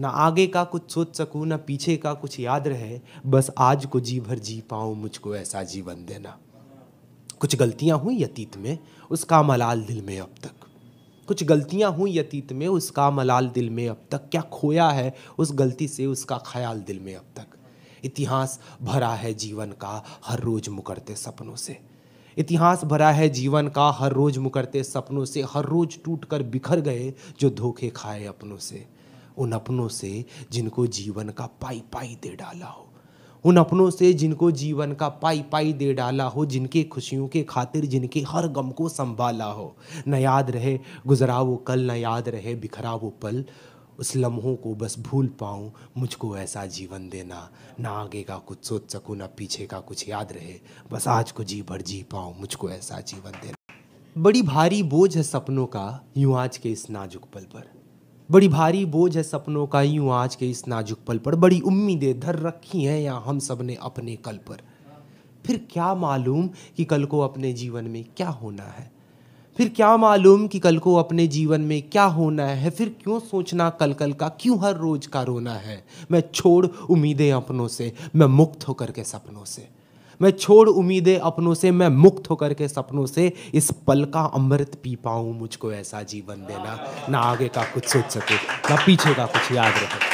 ना आगे का कुछ सोच सकूँ ना पीछे का कुछ याद रहे बस आज को जी भर जी पाऊँ मुझको ऐसा जीवन देना कुछ गलतियाँ हुई अतीत में उसका मलाल दिल में अब तक कुछ गलतियाँ हुई अतीत में उसका मलाल दिल में अब तक क्या खोया है उस गलती से उसका ख्याल दिल में अब तक इतिहास भरा है जीवन का हर रोज मुकरते सपनों से इतिहास भरा है जीवन का हर रोज मुकरते सपनों से हर रोज टूट कर बिखर गए जो धोखे खाए अपनों से उन अपनों से जिनको जीवन का पाई पाई दे डाला हो उन अपनों से जिनको जीवन का पाई पाई दे डाला हो जिनके खुशियों के खातिर जिनके हर गम को संभाला हो न याद रहे गुजरा वो कल न याद रहे बिखरा वो पल उस लम्हों को बस भूल पाऊँ मुझको ऐसा जीवन देना ना आगे का कुछ सोच सकूँ ना पीछे का कुछ याद रहे बस आज को जी भर जी पाऊँ मुझको ऐसा जीवन देना बड़ी भारी बोझ है सपनों का यूँ आज के इस नाजुक पल पर बड़ी भारी बोझ है सपनों का यूं आज के इस नाजुक पल पर बड़ी उम्मीदें धर रखी हैं या हम सब ने अपने कल पर फिर क्या मालूम कि कल को अपने जीवन में क्या होना है फिर क्या मालूम कि कल को अपने जीवन में क्या होना है फिर क्यों सोचना कल कल का क्यों हर रोज का रोना है मैं छोड़ उम्मीदें अपनों से मैं मुक्त होकर के सपनों से मैं छोड़ उम्मीदें अपनों से मैं मुक्त होकर के सपनों से इस पल का अमृत पी पाऊँ मुझको ऐसा जीवन देना ना आगे का कुछ सोच सके ना पीछे का कुछ याद रखे